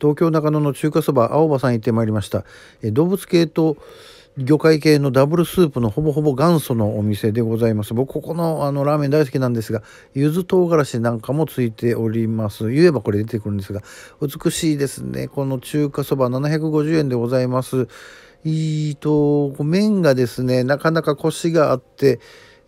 東京中野の中華そば青葉さん行ってまいりました動物系と魚介系のダブルスープのほぼほぼ元祖のお店でございます僕ここのあのラーメン大好きなんですが柚子唐辛子なんかもついております言えばこれ出てくるんですが美しいですねこの中華そば750円でございますいいと麺がですねなかなかコシがあって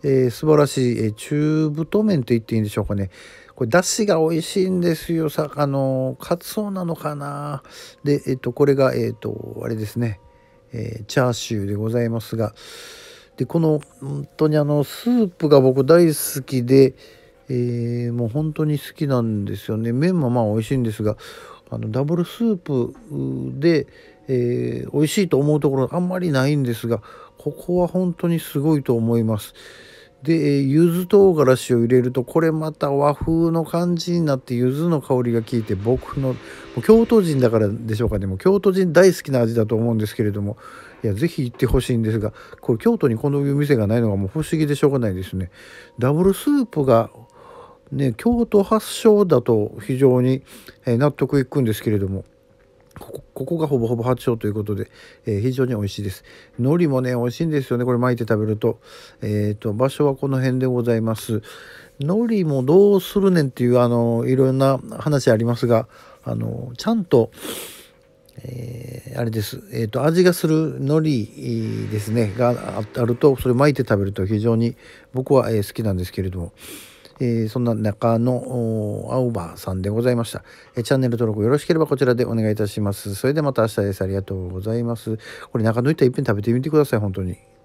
えー、素晴らしい、えー、中太麺と言っていいんでしょうかねこれだしが美味しいんですよさあのカツオなのかなでえっ、ー、とこれがえっ、とあれですね、えチャーシューでございますがでこの本当にあのスープが僕大好きで、えもう本当に好きなんですよね麺もまあ美味しいんですがあのダブルスープで、えー、美味しいと思うところあんまりないんですがここは本当にすごいと思います。で、柚子唐辛子を入れると、これまた和風の感じになって、柚子の香りが効いて、僕の、京都人だからでしょうかね、もう京都人大好きな味だと思うんですけれども、いや、ぜひ行ってほしいんですが、これ京都にこのお店がないのがもう不思議でしょうがないですね。ダブルスープが、ね、京都発祥だと非常に納得いくんですけれども、ここがほぼほぼ発祥ということで、えー、非常に美味しいです。海苔もね、美味しいんですよね。これ巻いて食べると。えっ、ー、と、場所はこの辺でございます。海苔もどうするねんっていう、あの、いろんな話ありますが、あの、ちゃんと、えー、あれです、えーと、と味がする海苔ですねがあるとそれ巻いて食べると非常に僕は、えー、好きなんですけれどもえー、そんな中の青葉さんでございました、えー、チャンネル登録よろしければこちらでお願いいたします。それではまた明日です。ありがとうございます。これ中抜いたらいっ食べてみてください、本当に。